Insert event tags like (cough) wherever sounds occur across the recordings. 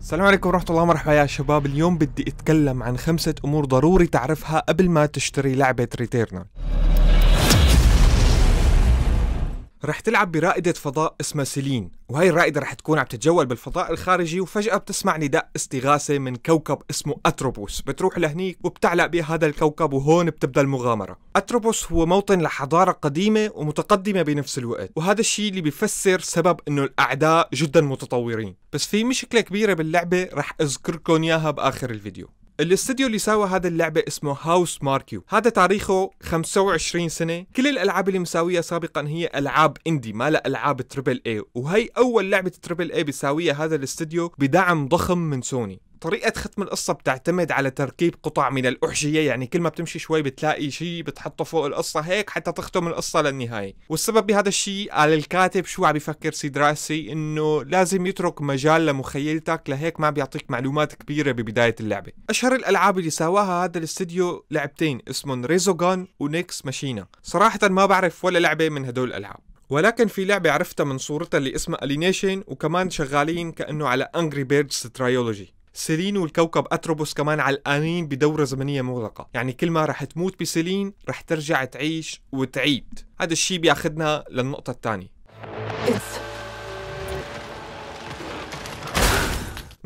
السلام عليكم ورحمة الله ومرحبا يا شباب اليوم بدي اتكلم عن خمسة امور ضروري تعرفها قبل ما تشتري لعبة ريتيرنال رح تلعب برائدة فضاء اسمها سيلين وهي الرائدة رح تكون عم تتجول بالفضاء الخارجي وفجأة بتسمع نداء استغاثة من كوكب اسمه أتروبوس بتروح لهنيك وبتعلق بهذا الكوكب وهون بتبدأ المغامرة أتروبوس هو موطن لحضارة قديمة ومتقدمة بنفس الوقت وهذا الشيء اللي بيفسر سبب انه الأعداء جدا متطورين بس في مشكلة كبيرة باللعبة رح أذكركم إياها بآخر الفيديو الاستديو اللي سوى هذا اللعبة اسمه هاوس ماركيو هذا تاريخه 25 سنة كل الألعاب اللي مساويها سابقا هي ألعاب اندي ما ألعاب تريبل اي وهي أول لعبة تريبل اي بيساويها هذا الاستديو بدعم ضخم من سوني طريقة ختم القصة بتعتمد على تركيب قطع من الأحجية يعني كل ما بتمشي شوي بتلاقي شيء بتحطه فوق القصة هيك حتى تختم القصة للنهاية والسبب بهذا الشيء قال الكاتب شو عم بفكر سيد راسي إنه لازم يترك مجال لمخيلتك لهيك ما بيعطيك معلومات كبيرة ببداية اللعبة أشهر الألعاب اللي سواها هذا الاستديو لعبتين اسمهم ريزوغان ونيكس ماشينا صراحة ما بعرف ولا لعبة من هدول الألعاب ولكن في لعبة عرفتها من صورتها اللي اسمها ألينيشن وكمان شغالين كأنه على أنجري بيردز ترايولوجي سيلين والكوكب أتروبوس كمان علقانين بدورة زمنية مغلقة يعني كل ما رح تموت بسيلين رح ترجع تعيش وتعيد هذا الشيء بياخدنا للنقطة الثانية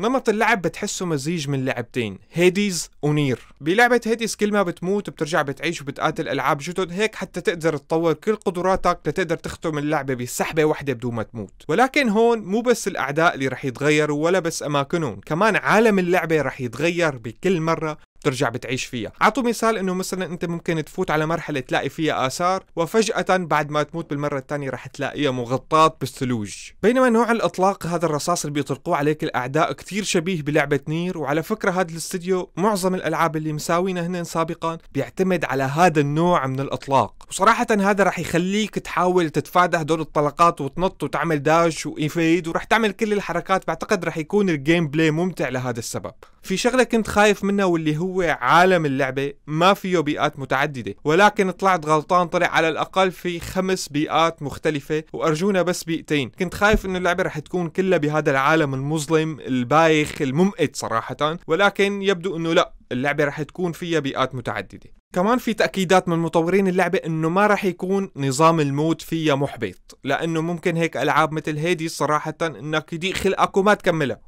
نمط اللعب بتحسه مزيج من لعبتين هيديز ونير بلعبة هيديز كل ما بتموت بترجع بتعيش وبتقاتل ألعاب جدد هيك حتى تقدر تطور كل قدراتك لتقدر تختم اللعبة بسحبة واحدة بدون ما تموت ولكن هون مو بس الأعداء اللي رح يتغيروا ولا بس أماكنهم كمان عالم اللعبة رح يتغير بكل مرة بترجع بتعيش فيها اعطوا مثال انه مثلا انت ممكن تفوت على مرحله تلاقي فيها اثار وفجاه بعد ما تموت بالمره الثانيه رح تلاقيها مغطاه بالثلوج بينما نوع الاطلاق هذا الرصاص اللي بيطلقوه عليك الاعداء كثير شبيه بلعبه نير وعلى فكره هذا الاستديو معظم الالعاب اللي مساوينها هنا سابقا بيعتمد على هذا النوع من الاطلاق وصراحة هذا راح يخليك تحاول تتفادى هدول الطلقات وتنط وتعمل داش وايفيد وراح تعمل كل الحركات بعتقد راح يكون الجيم بلاي ممتع لهذا السبب في شغلة كنت خايف منها واللي هو عالم اللعبة ما فيه بيئات متعددة ولكن طلعت غلطان طلع على الأقل في خمس بيئات مختلفة وأرجونا بس بيئتين كنت خايف إنه اللعبة رح تكون كلها بهذا العالم المظلم البايخ الممئت صراحة ولكن يبدو إنه لا اللعبة رح تكون فيها بيئات متعددة كمان في تأكيدات من مطورين اللعبة انه ما راح يكون نظام الموت فيها محبط لانه ممكن هيك العاب مثل هيدي صراحة انك يضيق خلقك وما تكملها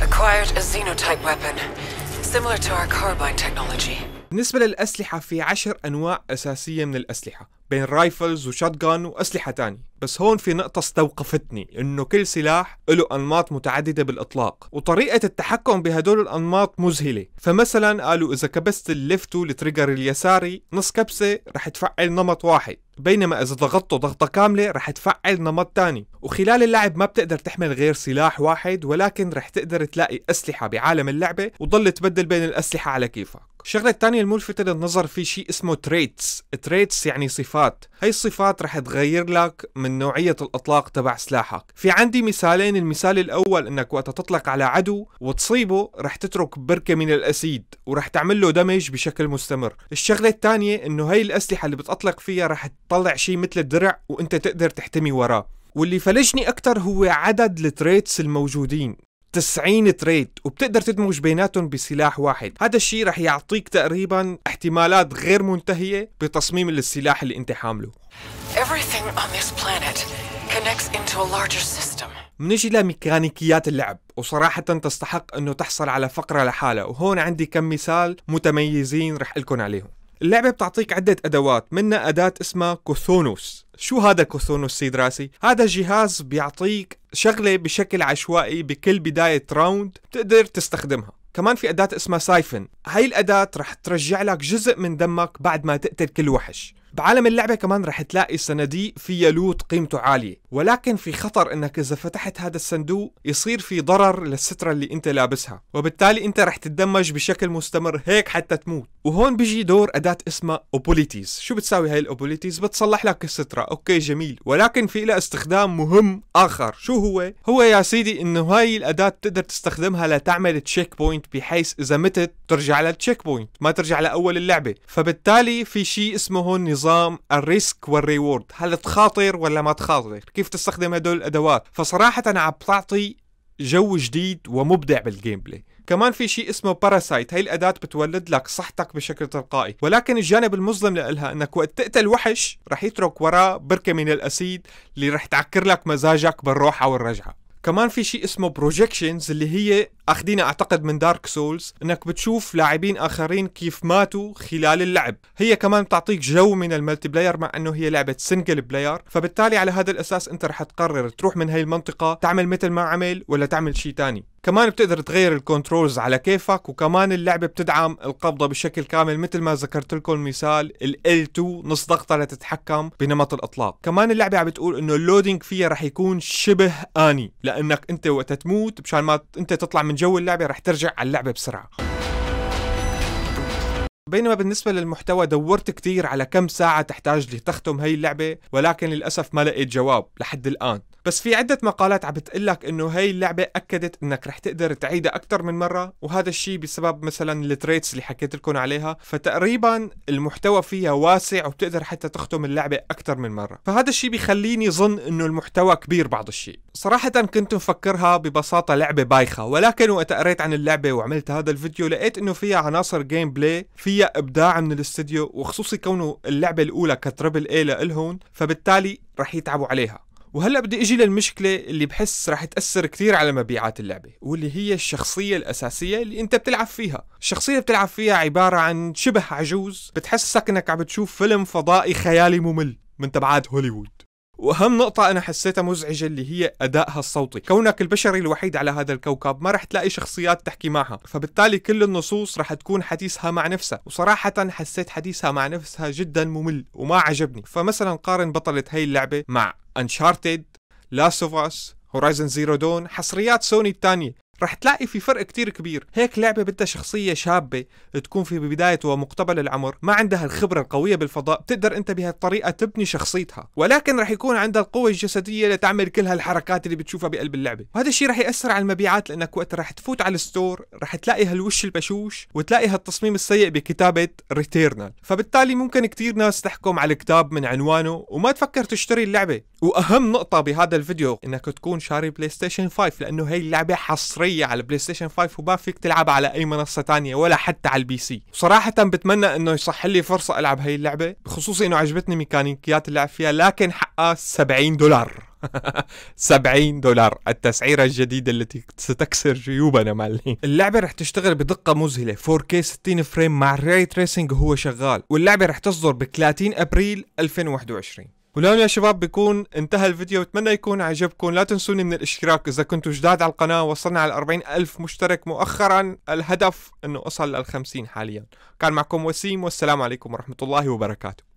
Acquired a xenotype weapon similar to our carbine technology. بالنسبة للأسلحة في عشر أنواع أساسية من الأسلحة بين رايفلز وشات جان وأسلحة تانية بس هون في نقطة استوقفتني إنه كل سلاح له أنماط متعددة بالإطلاق وطريقة التحكم بهدول الأنماط مذهلة فمثلا قالوا إذا كبست الليفت والتريجر اليساري نص كبسة رح تفعل نمط واحد بينما إذا ضغطته ضغطة كاملة رح تفعل نمط تاني وخلال اللعب ما بتقدر تحمل غير سلاح واحد ولكن رح تقدر تلاقي أسلحة بعالم اللعبة وضل تبدل بين الأسلحة على كيفك الشغله الثانيه الملفته للنظر في شيء اسمه تريتس تريتس يعني صفات هاي الصفات رح تغير لك من نوعيه الاطلاق تبع سلاحك في عندي مثالين المثال الاول انك وقت تطلق على عدو وتصيبه رح تترك بركه من الاسيد ورح تعمل له دمج بشكل مستمر الشغله الثانيه انه هاي الاسلحه اللي بتطلق فيها رح تطلع شيء مثل الدرع وانت تقدر تحتمي وراه واللي فلجني اكثر هو عدد التريتس الموجودين 90 تريد وبتقدر تدمج بيناتهم بسلاح واحد هذا الشيء رح يعطيك تقريبا احتمالات غير منتهية بتصميم السلاح اللي انت حامله Everything on this planet connects into a larger system. منجي لميكانيكيات اللعب وصراحة تستحق انه تحصل على فقرة لحالها وهون عندي كم مثال متميزين رح لكم عليهم اللعبة بتعطيك عدة أدوات منها أداة اسمها كوثونوس شو هذا كوثونوس سيد راسي؟ هذا جهاز بيعطيك شغلة بشكل عشوائي بكل بداية راوند بتقدر تستخدمها كمان في أداة اسمها سايفن هاي الأداة رح ترجع لك جزء من دمك بعد ما تقتل كل وحش بعالم اللعبة كمان رح تلاقي صناديق فيها لوت قيمته عالية ولكن في خطر انك اذا فتحت هذا الصندوق يصير في ضرر للسترة اللي انت لابسها وبالتالي انت رح تتدمج بشكل مستمر هيك حتى تموت وهون بيجي دور أداة اسمها أوبوليتيز شو بتساوي هاي الأوبوليتيز بتصلح لك السترة أوكي جميل ولكن في لها استخدام مهم آخر شو هو؟ هو يا سيدي إنه هاي الأداة بتقدر تستخدمها لتعمل تشيك بوينت بحيث إذا متت ترجع للتشيك بوينت ما ترجع لأول اللعبة فبالتالي في شيء اسمه هون نظام الريسك والريورد هل تخاطر ولا ما تخاطر كيف تستخدم هدول الادوات فصراحه انا عم تعطي جو جديد ومبدع بالجيم بلاي كمان في شيء اسمه باراسايت هاي الأداة بتولد لك صحتك بشكل تلقائي ولكن الجانب المظلم لها أنك وقت تقتل وحش رح يترك وراه بركة من الأسيد اللي رح تعكر لك مزاجك بالروحة والرجعة كمان في شيء اسمه بروجيكشنز اللي هي اخذينا اعتقد من دارك سولز انك بتشوف لاعبين اخرين كيف ماتوا خلال اللعب هي كمان بتعطيك جو من الملتي بلاير مع انه هي لعبه سنجل بلاير فبالتالي على هذا الاساس انت رح تقرر تروح من هاي المنطقه تعمل مثل ما عمل ولا تعمل شيء تاني كمان بتقدر تغير الكنترولز على كيفك وكمان اللعبة بتدعم القبضة بشكل كامل مثل ما ذكرت لكم مثال ال 2 نص ضغطة لتتحكم بنمط الأطلاق كمان اللعبة عم بتقول انه اللودينج فيها رح يكون شبه آني لأنك انت وقت تموت مشان ما انت تطلع من جو اللعبه رح ترجع على اللعبه بسرعه بينما بالنسبة للمحتوى دورت كتير على كم ساعة تحتاج لتختم هي اللعبة ولكن للأسف ما لقيت جواب لحد الآن بس في عده مقالات عم لك انه هي اللعبه اكدت انك رح تقدر تعيدها اكثر من مره وهذا الشيء بسبب مثلا التريتس اللي حكيت لكم عليها فتقريبا المحتوى فيها واسع وبتقدر حتى تختم اللعبه اكثر من مره فهذا الشيء بيخليني ظن انه المحتوى كبير بعض الشيء صراحه كنت مفكرها ببساطه لعبه بايخه ولكن وقت قريت عن اللعبه وعملت هذا الفيديو لقيت انه فيها عناصر جيم بلاي فيها ابداع من الاستديو وخصوصي كونه اللعبه الاولى كتربل اي لهم فبالتالي رح يتعبوا عليها وهلا بدي اجي للمشكله اللي بحس راح تاثر كثير على مبيعات اللعبه واللي هي الشخصيه الاساسيه اللي انت بتلعب فيها الشخصيه اللي بتلعب فيها عباره عن شبه عجوز بتحسك انك عم بتشوف فيلم فضائي خيالي ممل من تبعات هوليوود واهم نقطة انا حسيتها مزعجة اللي هي ادائها الصوتي، كونك البشري الوحيد على هذا الكوكب ما رح تلاقي شخصيات تحكي معها، فبالتالي كل النصوص رح تكون حديثها مع نفسها، وصراحة حسيت حديثها مع نفسها جدا ممل وما عجبني، فمثلا قارن بطلة هي اللعبة مع انشارتد، لاست اوف اس، هورايزن زيرو دون، حصريات سوني الثانية رح تلاقي في فرق كتير كبير هيك لعبة بدها شخصية شابة تكون في بداية ومقتبل العمر ما عندها الخبرة القوية بالفضاء بتقدر انت بهالطريقة تبني شخصيتها ولكن رح يكون عندها القوة الجسدية لتعمل كل هالحركات اللي بتشوفها بقلب اللعبة وهذا الشيء رح يأثر على المبيعات لانك وقت رح تفوت على الستور رح تلاقي هالوش البشوش وتلاقي هالتصميم السيء بكتابة ريتيرنال فبالتالي ممكن كتير ناس تحكم على الكتاب من عنوانه وما تفكر تشتري اللعبة واهم نقطة بهذا الفيديو انك تكون شاري بلاي ستيشن 5 لانه هي اللعبة حصرية طبيعيه على البلاي ستيشن 5 وما فيك تلعب على اي منصه ثانيه ولا حتى على البي سي صراحه بتمنى انه يصح لي فرصه العب هي اللعبه بخصوص انه عجبتني ميكانيكيات اللعب فيها لكن حقها 70 دولار 70 (laughs) دولار التسعيرة الجديدة التي ستكسر جيوبنا مالين اللعبة رح تشتغل بدقة مذهلة 4K 60 فريم مع الري تريسنج هو شغال واللعبة رح تصدر ب 30 أبريل 2021 ولهون يا شباب بيكون انتهى الفيديو بتمنى يكون عجبكم لا تنسوني من الاشتراك اذا كنتوا جداد على القناة وصلنا على 40 ألف مشترك مؤخرا الهدف انه اصل لل 50 حاليا كان معكم وسيم والسلام عليكم ورحمة الله وبركاته